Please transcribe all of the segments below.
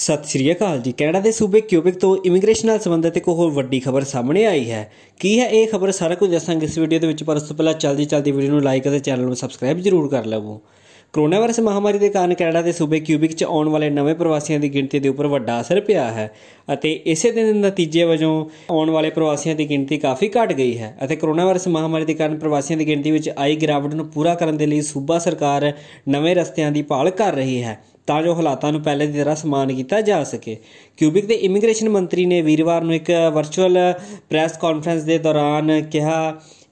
ਸਤਿ ਸ਼੍ਰੀ ਅਕਾਲ ਜੀ ਕੈਨੇਡਾ ਦੇ ਸੂਬੇ ਕਿਊਬਿਕ ਤੋਂ ਇਮੀਗ੍ਰੇਸ਼ਨ ਨਾਲ ਸੰਬੰਧਿਤ ਇੱਕ ਹੋਰ ਵੱਡੀ ਖਬਰ ਸਾਹਮਣੇ ਆਈ ਹੈ ਕੀ ਹੈ ਇਹ ਖਬਰ ਸਾਰਾ ਕੁਝ ਦੱਸਾਂਗੇ ਇਸ ਵੀਡੀਓ ਦੇ ਵਿੱਚ ਪਰ ਉਸ ਤੋਂ ਪਹਿਲਾਂ ਚਲਦੀ ਚਲਦੀ ਵੀਡੀਓ ਨੂੰ ਲਾਈਕ ਅਤੇ ਚੈਨਲ ਨੂੰ ਸਬਸਕ੍ਰਾਈਬ ਜ਼ਰੂਰ ਕਰ ਲਵੋ ਕੋਰੋਨਾ ਵਾਇਰਸ ਮਹਾਮਾਰੀ ਦੇ ਕਾਰਨ ਕੈਨੇਡਾ ਦੇ ਸੂਬੇ ਕਿਊਬਿਕ 'ਚ ਆਉਣ ਵਾਲੇ ਨਵੇਂ ਪ੍ਰਵਾਸੀਆਂ ਦੀ ਗਿਣਤੀ ਦੇ ਉੱਪਰ ਵੱਡਾ ਅਸਰ ਪਿਆ ਹੈ ਅਤੇ ਇਸੇ ਦੇ ਨਤੀਜੇ ਵਜੋਂ ਆਉਣ ਵਾਲੇ ਪ੍ਰਵਾਸੀਆਂ ਦੀ ਗਿਣਤੀ ਕਾਫੀ ਘਟ ਗਈ ਹੈ ਅਤੇ ਕੋਰੋਨਾ ਵਾਇਰਸ ਮਹਾਮਾਰੀ ਦੇ ਕਾਰਨ ਪ੍ਰਵਾਸੀਆਂ ਦੀ ਗਿਣਤੀ ਵਿੱਚ ਆਈ ਗਿਰਾਵਟ ਨੂੰ ਪੂਰਾ ਕਰਨ ਦੇ ਲਈ ਸੂਬਾ ਸਰਕਾਰ ਨਵੇਂ ਰਸਤਿਆਂ ਦੀ ਭਾਲ ਕਰ ਰਹੀ ਹੈ ਤਾਂ ਜੋ ਹਾਲਾਤਾਂ ਨੂੰ ਪਹਿਲੇ ਦੀ ਤਰ੍ਹਾਂ ਸਮਾਨ ਕੀਤਾ ਜਾ ਸਕੇ ਕਿਊਬਿਕ ਦੇ ਇਮੀਗ੍ਰੇਸ਼ਨ ਮੰਤਰੀ ਨੇ ਵੀਰਵਾਰ ਨੂੰ ਇੱਕ ਵਰਚੁਅਲ ਪ੍ਰੈਸ ਕਾਨਫਰੰਸ ਦੇ ਦੌਰਾਨ ਕਿਹਾ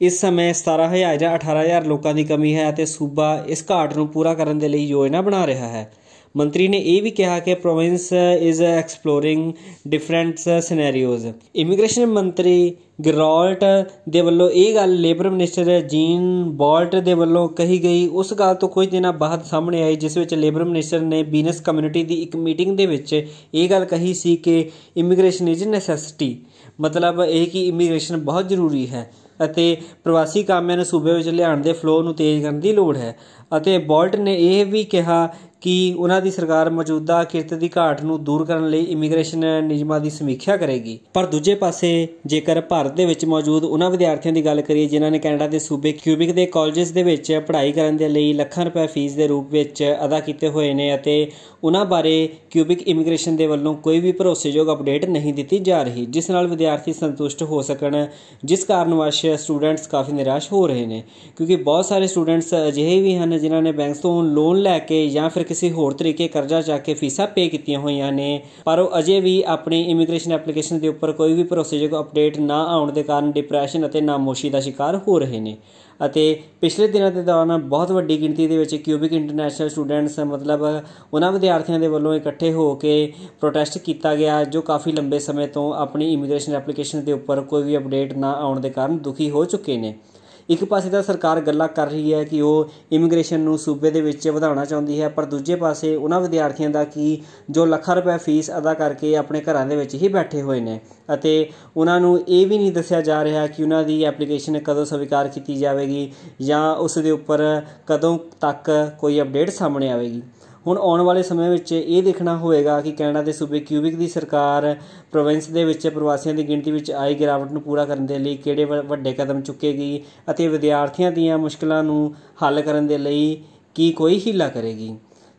ਇਸ ਸਮੇਂ 17000 ਜਾਂ 18000 ਲੋਕਾਂ ਦੀ ਕਮੀ ਹੈ ਅਤੇ ਸੂਬਾ ਇਸ ਘਾਟ ਨੂੰ ਪੂਰਾ ਕਰਨ ਦੇ ਲਈ ਯੋਜਨਾ ਬਣਾ ਰਿਹਾ ਹੈ ਮੰਤਰੀ ਨੇ ਇਹ ਵੀ ਕਿਹਾ ਕਿ province is exploring different scenarios immigration ਮੰਤਰੀ ਗਰੋਲਟ ਦੇ ਵੱਲੋਂ ਇਹ ਗੱਲ ਲੇਬਰ ਮਿਨਿਸਟਰ ਜੀਨ ਬੋਲਟ ਦੇ ਵੱਲੋਂ ਕਹੀ ਗਈ ਉਸ ਗੱਲ ਤੋਂ ਕੁਝ ਦਿਨਾਂ ਬਾਅਦ ਸਾਹਮਣੇ ਆਈ ਜਿਸ ਵਿੱਚ ਲੇਬਰ ਮਿਨਿਸਟਰ ਨੇ ਬਿਜ਼ਨਸ ਕਮਿਊਨਿਟੀ ਦੀ ਇੱਕ ਮੀਟਿੰਗ ਦੇ ਵਿੱਚ ਇਹ ਗੱਲ ਕਹੀ ਸੀ ਕਿ ਇਮੀਗ੍ਰੇਸ਼ਨ ਇਜ਼ ਨੈਸੈਸਿਟੀ ਮਤਲਬ ਇਹ ਕਿ ਇਮੀਗ੍ਰੇਸ਼ਨ ਬਹੁਤ ਜ਼ਰੂਰੀ ਹੈ ਅਤੇ ਪ੍ਰਵਾਸੀ ਕਾਮਿਆਂ ਨੂੰ ਸੂਬੇ ਵਿੱਚ ਲਿਆਉਣ ਦੇ ਫਲੋ ਨੂੰ ਤੇਜ਼ ਕਰਨ ਦੀ ਲੋੜ ਹੈ ਅਤੇ ਬੋਲਟ ਨੇ ਇਹ ਵੀ ਕਿਹਾ ਕਿ ਉਹਨਾਂ ਦੀ ਸਰਕਾਰ ਮੌਜੂਦਾ ਕਿਰਤ ਦੀ ਘਾਟ ਨੂੰ ਦੂਰ ਕਰਨ ਲਈ ਇਮੀਗ੍ਰੇਸ਼ਨ ਨਿਯਮਾਂ ਦੀ ਸਮੀਖਿਆ ਕਰੇਗੀ ਪਰ ਦੂਜੇ ਪਾਸੇ ਜੇਕਰ ਭਾਰਤ ਭਾਰਤ ਦੇ ਵਿੱਚ ਮੌਜੂਦ ਉਹਨਾਂ ਵਿਦਿਆਰਥੀਆਂ ਦੀ ਗੱਲ ਕਰੀਏ ਜਿਨ੍ਹਾਂ ਨੇ ਕੈਨੇਡਾ ਦੇ ਸੂਬੇ ਕਿਊਬਿਕ ਦੇ ਕਾਲਜਸ ਦੇ ਵਿੱਚ ਪੜ੍ਹਾਈ ਕਰਨ ਦੇ ਲਈ ਲੱਖਾਂ ਰੁਪਏ ਫੀਸ ਦੇ ਰੂਪ ਵਿੱਚ ਅਦਾ ਕੀਤੇ ਹੋਏ ਨੇ ਅਤੇ ਉਹਨਾਂ ਬਾਰੇ ਕਿਊਬਿਕ ਇਮੀਗ੍ਰੇਸ਼ਨ ਦੇ ਵੱਲੋਂ ਕੋਈ ਵੀ ਭਰੋਸੇਯੋਗ ਅਪਡੇਟ ਨਹੀਂ ਦਿੱਤੀ ਜਾ ਰਹੀ ਜਿਸ ਨਾਲ ਵਿਦਿਆਰਥੀ ਸੰਤੁਸ਼ਟ ਹੋ ਸਕਣ ਜਿਸ ਕਾਰਨ ਵਾਸ਼ੇ ਸਟੂਡੈਂਟਸ ਕਾਫੀ ਨਿਰਾਸ਼ ਹੋ ਰਹੇ ਨੇ ਕਿਉਂਕਿ ਬਹੁਤ ਸਾਰੇ ਸਟੂਡੈਂਟਸ ਅਜਿਹੇ ਵੀ ਹਨ ਜਿਨ੍ਹਾਂ ਨੇ ਬੈਂਕ ਤੋਂ ਲੋਨ ਲੈ ਕੇ ਜਾਂ ਫਿਰ ਕਿਸੇ ਹੋਰ ਤਰੀਕੇ ਕਰਜ਼ਾ ਚਾ ਕੇ ਫੀਸਾਂ ਪੇ ਕੀਤੀਆਂ ਹੋਈਆਂ ਨੇ ਪਰ ਉਹ ਅਜੇ ਵੀ ਆਪਣੀ ਇਮੀਗ੍ਰੇਸ਼ਨ ਐਪਲੀਕੇਸ਼ਨ ਦੇ ਉੱਪਰ ਕੋਈ ਵੀ ਭਰੋਸੇਯੋਗ ਅਪਡੇਟ ਨਾ ਆਉਣ ਦੇ ਕਾਰਨ ਡਿਪਰੈਸ਼ਨ ਅਤੇ ਨਾਮੋਸ਼ੀ ਦਾ ਸ਼ਿਕਾਰ ਹੋ ਰਹੇ ਨੇ ਅਤੇ ਪਿਛਲੇ ਦਿਨਾਂ ਦੇ ਦੌਰਾਨ ਬਹੁਤ ਵੱਡੀ ਗਿਣਤੀ ਦੇ ਵਿੱਚ ਕਿਊਬਿਕ ਇੰਟਰਨੈਸ਼ਨਲ ਸਟੂਡੈਂਟਸ ਮਤਲਬ ਉਹਨਾਂ ਵਿਦਿਆਰਥੀਆਂ ਦੇ ਵੱਲੋਂ ਇਕੱਠੇ ਹੋ ਕੇ ਪ੍ਰੋਟੈਸਟ ਕੀਤਾ ਗਿਆ ਜੋ ਕਾਫੀ ਲੰਬੇ ਸਮੇਂ ਤੋਂ ਆਪਣੀ ਇਮੀਗ੍ਰੇਸ਼ਨ ਐਪਲੀਕੇਸ਼ਨ ਦੇ ਉੱਪਰ ਕੋਈ ਵੀ ਅਪਡੇਟ ਨਾ ਆਉਣ ਦੇ ਕਾਰਨ ਦੁਖੀ ਹੋ ਚੁੱਕੇ ਨੇ ਇੱਕ ਪਾਸੇ ਤਾਂ ਸਰਕਾਰ ਗੱਲਾਂ ਕਰ ਰਹੀ ਹੈ ਕਿ ਉਹ ਇਮੀਗ੍ਰੇਸ਼ਨ ਨੂੰ ਸੂਬੇ ਦੇ ਵਿੱਚ ਵਧਾਉਣਾ ਚਾਹੁੰਦੀ ਹੈ ਪਰ ਦੂਜੇ ਪਾਸੇ ਉਹਨਾਂ ਵਿਦਿਆਰਥੀਆਂ ਦਾ ਕੀ ਜੋ ਲੱਖਾਂ ਰੁਪਏ ਫੀਸ ਅਦਾ ਕਰਕੇ ਆਪਣੇ ਘਰਾਂ ਦੇ ਵਿੱਚ ਹੀ ਬੈਠੇ ਹੋਏ ਨੇ ਅਤੇ ਉਹਨਾਂ ਨੂੰ ਇਹ ਵੀ ਨਹੀਂ ਦੱਸਿਆ ਜਾ ਰਿਹਾ ਕਿ ਉਹਨਾਂ ਦੀ ਐਪਲੀਕੇਸ਼ਨ ਕਦੋਂ ਸਵੀਕਾਰ ਕੀਤੀ ਜਾਵੇਗੀ ਜਾਂ ਉਸ ਦੇ ਉੱਪਰ ਕਦੋਂ ਤੱਕ ਕੋਈ ਅਪਡੇਟ ਸਾਹਮਣੇ ਆਵੇਗੀ ਹੁਣ ਆਉਣ ਵਾਲੇ ਸਮੇਂ ਵਿੱਚ ਇਹ ਦੇਖਣਾ ਹੋਵੇਗਾ ਕਿ ਕੈਨੇਡਾ ਦੇ ਸੂਬੇ ਕਿਊਬਿਕ ਦੀ ਸਰਕਾਰ ਪ੍ਰੋਵਿੰਸ ਦੇ ਵਿੱਚ ਪ੍ਰਵਾਸੀਆਂ ਦੀ ਗਿਣਤੀ ਵਿੱਚ ਆਈ ਗਿਰਾਵਟ ਨੂੰ ਪੂਰਾ ਕਰਨ ਦੇ ਲਈ ਕਿਹੜੇ ਵੱਡੇ ਕਦਮ ਚੁੱਕੇਗੀ ਅਤੇ ਵਿਦਿਆਰਥੀਆਂ ਦੀਆਂ ਮੁਸ਼ਕਲਾਂ ਨੂੰ ਹੱਲ ਕਰਨ ਦੇ ਲਈ ਕੀ ਕੋਈ ਹੀਲਾ ਕਰੇਗੀ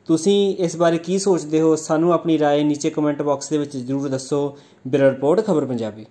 ਤੁਸੀਂ ਇਸ ਬਾਰੇ ਕੀ ਸੋਚਦੇ ਹੋ ਸਾਨੂੰ ਆਪਣੀ رائے ਨੀਚੇ ਕਮੈਂਟ ਬਾਕਸ ਦੇ ਵਿੱਚ ਜ਼ਰੂਰ ਦੱਸੋ ਬਿਰ ਰਿਪੋਰਟ ਖਬਰ ਪੰਜਾਬੀ